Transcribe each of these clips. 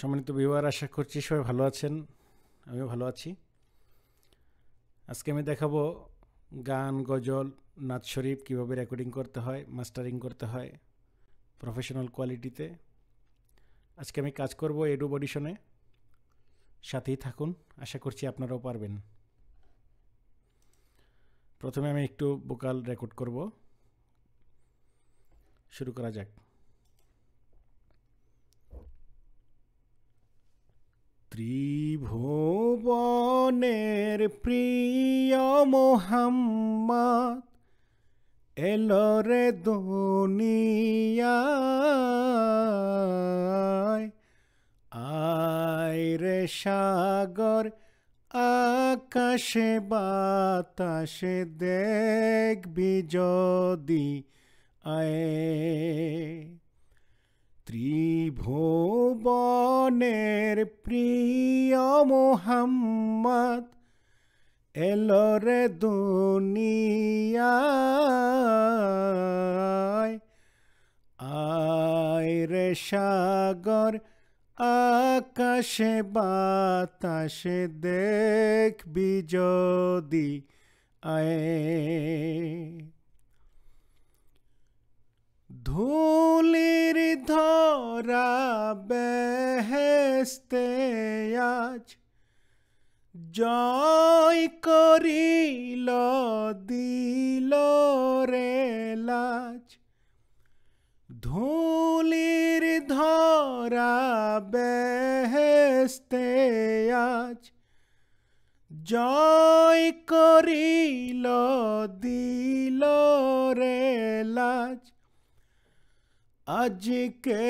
সম্মানিত বিবার আশা করছি সবাই ভালো আছেন আমিও ভালো আছি আজকে আমি দেখাবো গান গজল নাচ শরীফ কীভাবে রেকর্ডিং করতে হয় মাস্টারিং করতে হয় প্রফেশনাল কোয়ালিটিতে আজকে আমি কাজ করব এডু অডিশনে সাথেই থাকুন আশা করছি আপনারাও পারবেন প্রথমে আমি একটু বোকাল রেকর্ড করব শুরু করা যাক ত্রিভুবনের প্রিয় মোহাম্মদ এলো রে দুনিয়ায় আয় রে সাগর আকাশে বাতাসে দেখবি যদি আয় ত্রিভুব বনের প্রিয় মোহাম্মদ এলো রে দুনিয়ায় রে সাগর আকাশে বাতাসে দেখ যদি আয় ধুলির ধরা বে ফেরেস্তে আজ জয় করিল দিল রে লাজ ধুলির ধরা বেহেস্তে আজ জয় করিল দিল রে লাজ আজকে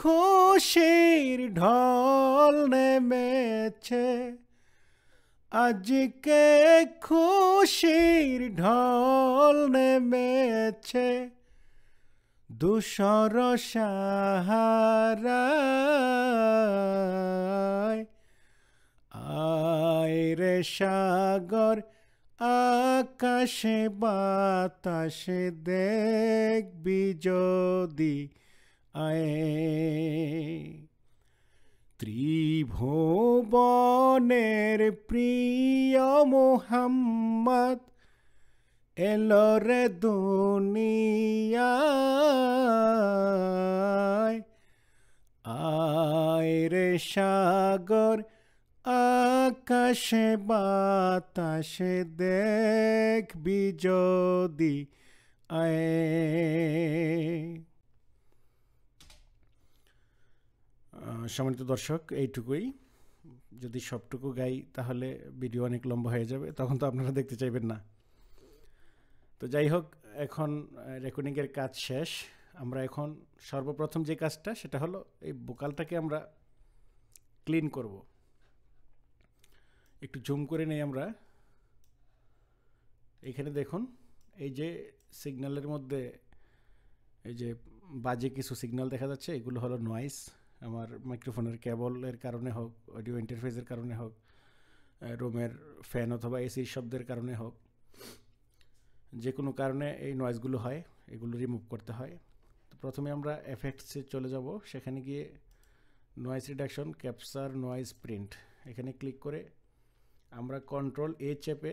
খুশির ঢল নেমেছে আজকে খুশির ঢল নেমেছে দুসর সাহারায় আয় রে সাগর আকাশে বাতাসে দেখবি যদি আয়ে ত্রিভুবনের প্রিয় মোহাম্মদ এলো রে দুনিয়ায় আয় রে সাগর আকাশে বাতাসে দেখবি যদি আয়ে সম্মানিত দর্শক এইটুকুই যদি সবটুকু গাই তাহলে ভিডিও অনেক লম্বা হয়ে যাবে তখন তো আপনারা দেখতে চাইবেন না তো যাই হোক এখন রেকর্ডিংয়ের কাজ শেষ আমরা এখন সর্বপ্রথম যে কাজটা সেটা হলো এই বোকালটাকে আমরা ক্লিন করবো একটু জুম করে নেই আমরা এখানে দেখুন এই যে সিগন্যালের মধ্যে এই যে বাজে কিছু সিগন্যাল দেখা যাচ্ছে এগুলো হলো নয়েস আমার মাইক্রোফোনের কেবলের কারণে হোক অডিও ইন্টারফেসের কারণে হোক রুমের ফ্যান অথবা এসির শব্দের কারণে হোক যে কোনো কারণে এই নয়েজগুলো হয় এগুলো রিমুভ করতে হয় তো প্রথমে আমরা এফেক্টসে চলে যাব সেখানে গিয়ে noise reduction capture noise print এখানে ক্লিক করে আমরা কন্ট্রোল এ চেপে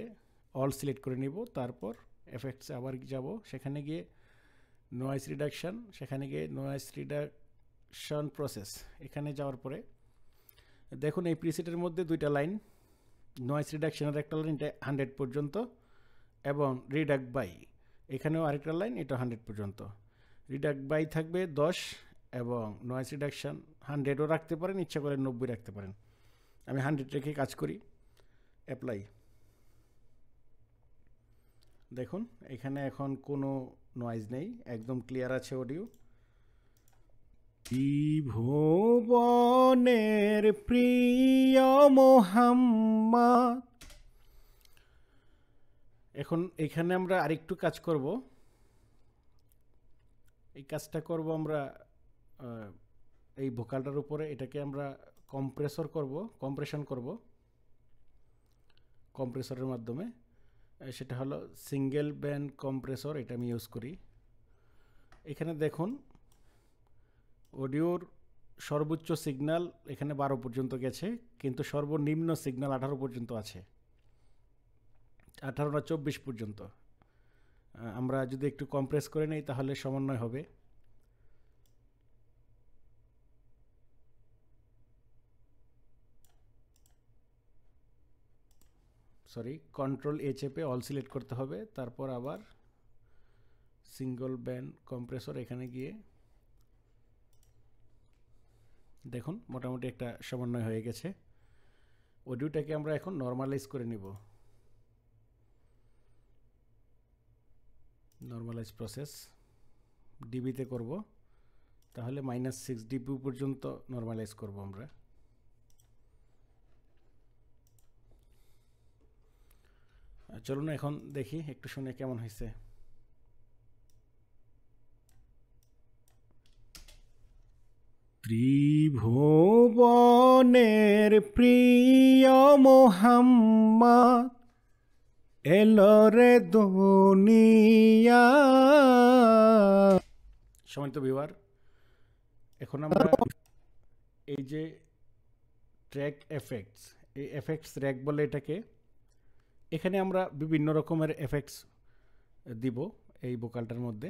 অল সিলেক্ট করে নিব তারপর এফেক্টস আবার যাব সেখানে গিয়ে নয়েস রিডাকশান সেখানে গিয়ে নয়েস রিডাকশান প্রসেস এখানে যাওয়ার পরে দেখুন এই প্রিসেটের মধ্যে দুইটা লাইন নয়েস রিডাকশানের একটা লাইন এটা হান্ড্রেড পর্যন্ত এবং রিডাক বাই এখানেও আরেকটা লাইন এটা হান্ড্রেড পর্যন্ত রিডাক বাই থাকবে দশ এবং নয়েস রিডাকশান হান্ড্রেডও রাখতে পারেন ইচ্ছা করে নব্বই রাখতে পারেন আমি হান্ড্রেড রেখে কাজ করি অ্যাপ্লাই দেখুন এখানে এখন কোনো নয়েজ নেই একদম ক্লিয়ার আছে অডিও ভুবনের প্রিয় মোহাম্মা এখন এখানে আমরা আরেকটু কাজ করব এই কাজটা করব আমরা এই ভোকালটার উপরে এটাকে আমরা কম্প্রেসর করব কম্প্রেশন করব কম্প্রেসরের মাধ্যমে সেটা হলো সিঙ্গেল ব্যান্ড কম্প্রেসর এটা আমি ইউজ করি এখানে দেখুন অডিওর সর্বোচ্চ সিগনাল এখানে বারো পর্যন্ত গেছে কিন্তু সর্বনিম্ন সিগনাল আঠারো পর্যন্ত আছে আঠারো না চব্বিশ পর্যন্ত আমরা যদি একটু কম্প্রেস করে নিই তাহলে সমন্বয় হবে সরি কন্ট্রোল এ চেপে অল সিলেক্ট করতে হবে তারপর আবার সিঙ্গল ব্যান্ড কম্প্রেসর এখানে গিয়ে দেখুন মোটামুটি একটা সমন্বয় হয়ে গেছে অডিওটাকে আমরা এখন নর্মালাইজ করে নিব নর্মালাইজ প্রসেস ডিবিতে করব তাহলে মাইনাস সিক্স ডিবি পর্যন্ত নর্মালাইজ করব আমরা চলুন এখন দেখি একটু শুনে কেমন হয়েছে ত্রিভুবনের প্রিয় মোহাম্মা এলো রে দুনিয়া সময় তো বিবার এখন আমরা এই যে ট্র্যাক এফেক্টস এই এফেক্টস ট্র্যাক বলে এটাকে এখানে আমরা বিভিন্ন রকমের এফেক্টস দিব এই বোকালটার মধ্যে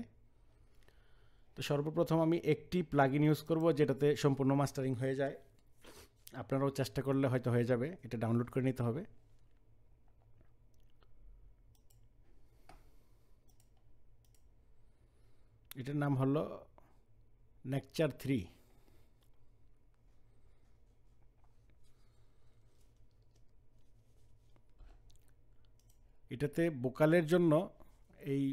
তো সর্বপ্রথম আমি একটি প্লাগিন ইউজ করব যেটাতে সম্পূর্ণ মাস্টারিং হয়ে যায় আপনারাও চেষ্টা করলে হয়তো হয়ে যাবে এটা ডাউনলোড করে নিতে হবে এটার নাম হলো নেকচার থ্রি এটাতে বোকালের জন্য এই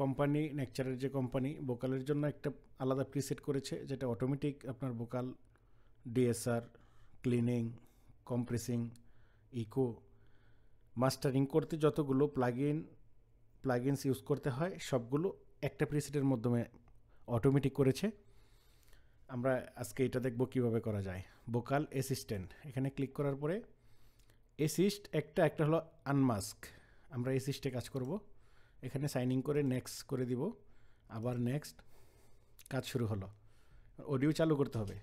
কোম্পানি নেকচারের যে কোম্পানি বোকালের জন্য একটা আলাদা প্রিসেট করেছে যেটা অটোমেটিক আপনার vocal DSR cleaning compressing echo mastering করতে যতগুলো প্লাগ ইন প্লাগ ইউজ করতে হয় সবগুলো একটা প্রিসেটের মাধ্যমে অটোমেটিক করেছে আমরা আজকে এটা দেখব কিভাবে করা যায় বোকাল অ্যাসিস্ট্যান্ট এখানে ক্লিক করার পরে অ্যাসিস্ট একটা একটা হলো আনমাস্ক আমরা এই সিস্টে কাজ করব এখানে সাইনিং করে নেক্সট করে দিব আবার নেক্সট কাজ শুরু হলো অডিও চালু করতে হবে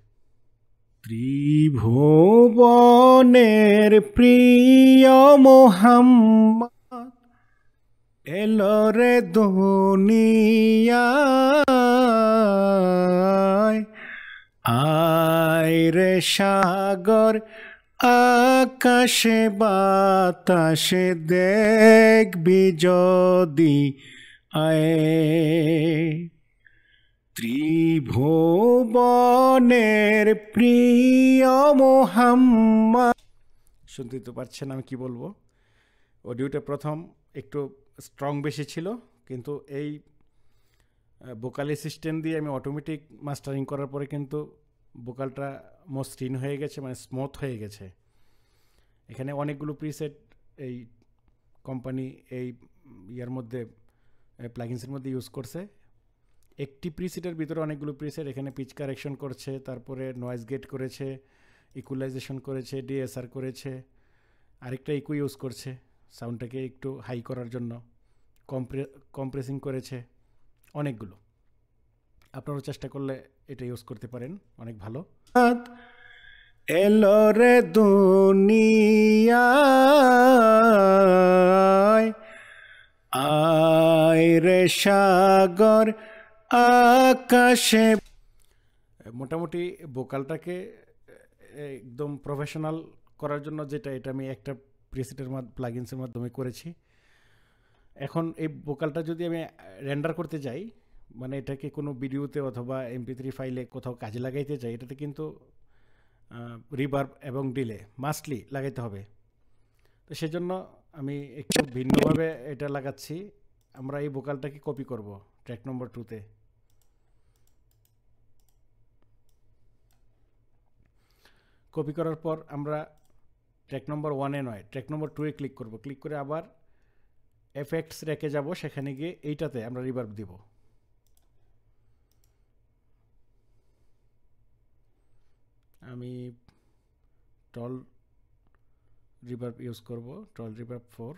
ত্রিভুবনের প্রিয় মোহাম্মদ এলো রে দুনিয়ায় আয় রে সাগর আকাশে বাতাসে দেখবি যদি আয়ে ত্রিভুবনের প্রিয় মোহাম্মা শুনতে তো পারছেন আমি কি বলবো অডিওটা প্রথম একটু স্ট্রং বেশি ছিল কিন্তু এই বোকালি সিস্টেম দিয়ে আমি অটোমেটিক মাস্টারিং করার পরে কিন্তু ভোকালটা মসৃণ হয়ে গেছে মানে স্মুথ হয়ে গেছে এখানে অনেকগুলো প্রিসেট এই কোম্পানি এই ইয়ার মধ্যে প্লাগিন্সের মধ্যে ইউজ করছে একটি প্রিসেটের ভিতরে অনেকগুলো প্রিসেট এখানে পিচ কারেকশন করছে তারপরে নয়েজ গেট করেছে ইকুয়ালাইজেশন করেছে ডিএসআর করেছে আরেকটা ইকু ইউজ করছে সাউন্ডটাকে একটু হাই করার জন্য কম্প্রেসিং করেছে অনেকগুলো আপনারাও চেষ্টা করলে এটা ইউজ করতে পারেন অনেক ভালো এলো রে দুনিয়ায় আয় রে সাগর আকাশে মোটামুটি বোকালটাকে একদম প্রফেশনাল করার জন্য যেটা এটা আমি একটা প্রিসেটের প্লাগিনসের মাধ্যমে করেছি এখন এই বোকালটা যদি আমি রেন্ডার করতে যাই মানে এটাকে কোনো ভিডিওতে অথবা এমপি থ্রি ফাইলে কোথাও কাজে লাগাইতে চাই এটাতে কিন্তু রিভার্ভ এবং ডিলে মাস্টলি লাগাইতে হবে তো সেজন্য আমি একটু ভিন্নভাবে এটা লাগাচ্ছি আমরা এই বোকালটাকে কপি করব ট্র্যাক নম্বর টুতে কপি করার পর আমরা ট্র্যাক নম্বর ওয়ানে নয় ট্র্যাক নম্বর টুয়ে ক্লিক করব ক্লিক করে আবার এফেক্টস রেখে যাব সেখানে গিয়ে এইটাতে আমরা রিভার্ভ দিব আমি টল রিভার্ব ইউজ করব টল রিভার্ব ফোর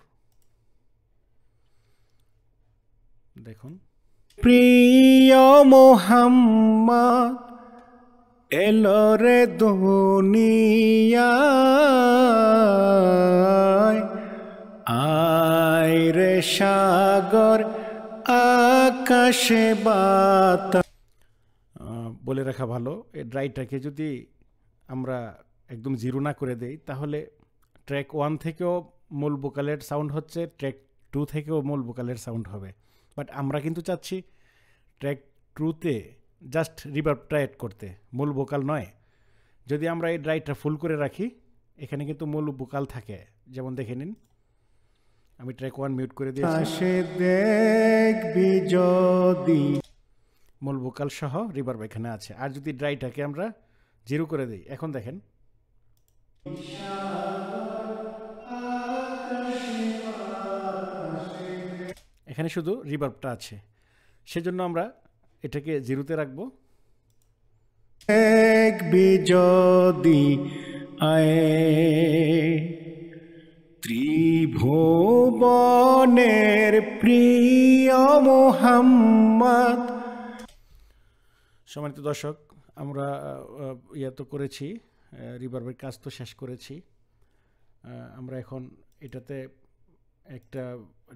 দেখুন প্রিয় মোহাম্মদ এলো রে দুনিয়া আয় রে সাগর আকাশে বাতা বলে রাখা ভালো এই ড্রাইটাকে যদি আমরা একদম জিরো না করে দেই তাহলে ট্র্যাক ওয়ান থেকেও মূল বোকালের সাউন্ড হচ্ছে ট্র্যাক টু থেকেও মূল বোকালের সাউন্ড হবে বাট আমরা কিন্তু চাচ্ছি ট্র্যাক টুতে জাস্ট রিভার্বটা অ্যাড করতে মূল বোকাল নয় যদি আমরা এই ড্রাইটটা ফুল করে রাখি এখানে কিন্তু মূল বোকাল থাকে যেমন দেখে নিন আমি ট্র্যাক ওয়ান মিউট করে দিয়েছি মূল বোকাল সহ রিভার্ব এখানে আছে আর যদি ড্রাইটাকে আমরা জিরো করে দিই এখন দেখেন এখানে শুধু রিভার্বটা আছে সেজন্য আমরা এটাকে জিরোতে রাখবো এক বিজদি আয়ে ত্রিভুবনের প্রিয় মোহাম্মদ সম্মানিত দর্শক আমরা ইয়ে তো করেছি রিভারবের কাজ তো শেষ করেছি আমরা এখন এটাতে একটা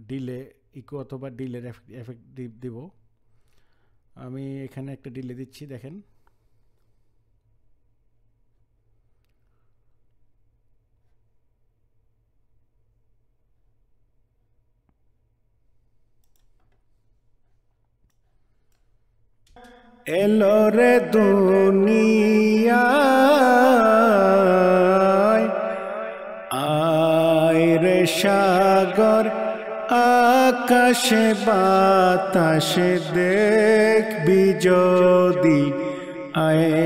ডিলে ইকো অথবা ডিলের এফেক্ট দিব আমি এখানে একটা ডিলে দিচ্ছি দেখেন এলো রে দুনিয়ায় আয় রে সাগর আকাশে বাতাসে দেখ যদি আয়ে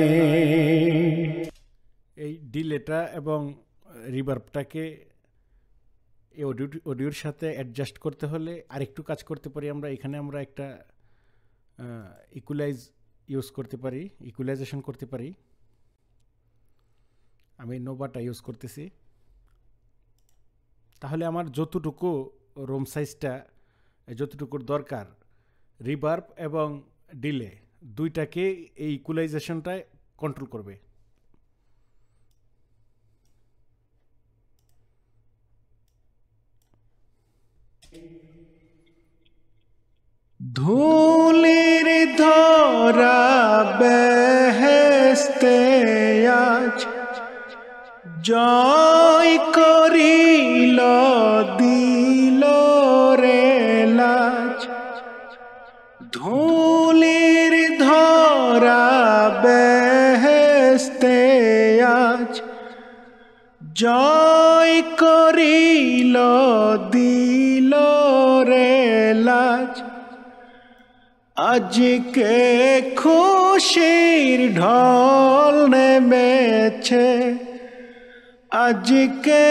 এই ডিলেটা এবং রিভার্বটাকে এই অডিও অডিওর সাথে অ্যাডজাস্ট করতে হলে আরেকটু কাজ করতে পারি আমরা এখানে আমরা একটা ইকুলাইজ ইউজ করতে পারি ইকুয়ালাইজেশন করতে পারি আমি নোভাটা ইউজ করতেছি তাহলে আমার যতটুকু রুম সাইজটা যতটুকুর দরকার রিভার্ভ এবং ডিলে দুইটাকে এই ইকুয়ালাইজেশনটায় কন্ট্রোল করবে Thank you. ধুলির ধরা বেহেস্তে আজ জয় করিল দিল রে লাজ ধুলির ধরা বেহেস্তে আজ জয় করিল দিল আজকে খুশির ঢল নেমেছে আজকে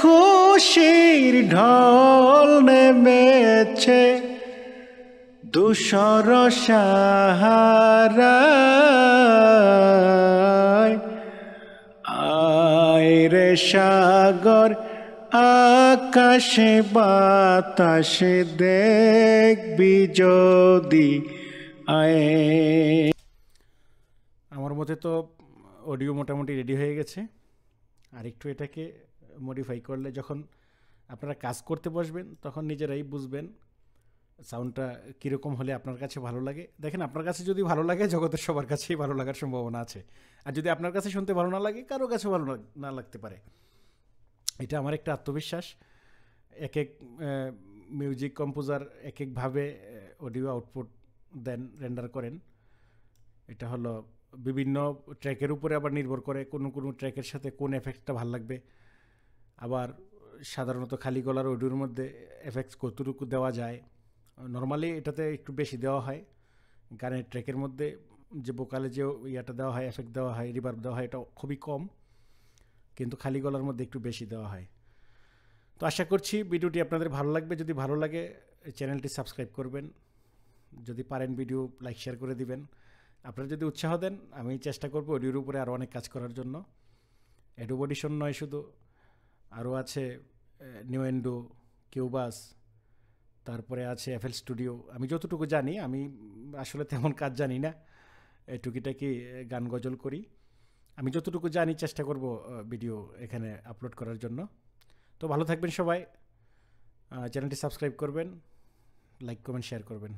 খুশির ঢল নেমেছে দুসর সাহারায় আয় রে সাগর আকাশে বাতাসে দেখবি যদি আমার মতে তো অডিও মোটামুটি রেডি হয়ে গেছে আর একটু এটাকে মডিফাই করলে যখন আপনারা কাজ করতে বসবেন তখন নিজেরাই বুঝবেন সাউন্ডটা কীরকম হলে আপনার কাছে ভালো লাগে দেখেন আপনার কাছে যদি ভালো লাগে জগতের সবার কাছেই ভালো লাগার সম্ভাবনা আছে আর যদি আপনার কাছে শুনতে ভালো না লাগে কারো কাছে ভালো না লাগতে পারে এটা আমার একটা আত্মবিশ্বাস এক এক মিউজিক কম্পোজার এক একভাবে অডিও আউটপুট দেন রেন্ডার করেন এটা হলো বিভিন্ন ট্র্যাকের উপরে আবার নির্ভর করে কোন কোন ট্র্যাকের সাথে কোন এফেক্টটা ভাল লাগবে আবার সাধারণত খালি গলার অডিওর মধ্যে এফেক্টস কতটুকু দেওয়া যায় নর্মালি এটাতে একটু বেশি দেওয়া হয় গানের ট্র্যাকের মধ্যে যে বোকালে যে ইয়াটা দেওয়া হয় এফেক্ট দেওয়া হয় রিভার্ভ দেওয়া হয় এটা খুবই কম কিন্তু খালি গলার মধ্যে একটু বেশি দেওয়া হয় তো আশা করছি ভিডিওটি আপনাদের ভালো লাগবে যদি ভালো লাগে চ্যানেলটি সাবস্ক্রাইব করবেন যদি পারেন ভিডিও লাইক শেয়ার করে দিবেন আপনারা যদি উৎসাহ দেন আমি চেষ্টা করব অডিওর উপরে আরও অনেক কাজ করার জন্য অ্যাডোব নয় শুধু আরও আছে নিউ এন্ডো কিউবাস তারপরে আছে এফএল স্টুডিও আমি যতটুকু জানি আমি আসলে তেমন কাজ জানি না টুকিটাকি গান গজল করি আমি যতটুকু জানি চেষ্টা করব ভিডিও এখানে আপলোড করার জন্য তো ভালো থাকবেন সবাই চ্যানেলটি সাবস্ক্রাইব করবেন লাইক কমেন্ট শেয়ার করবেন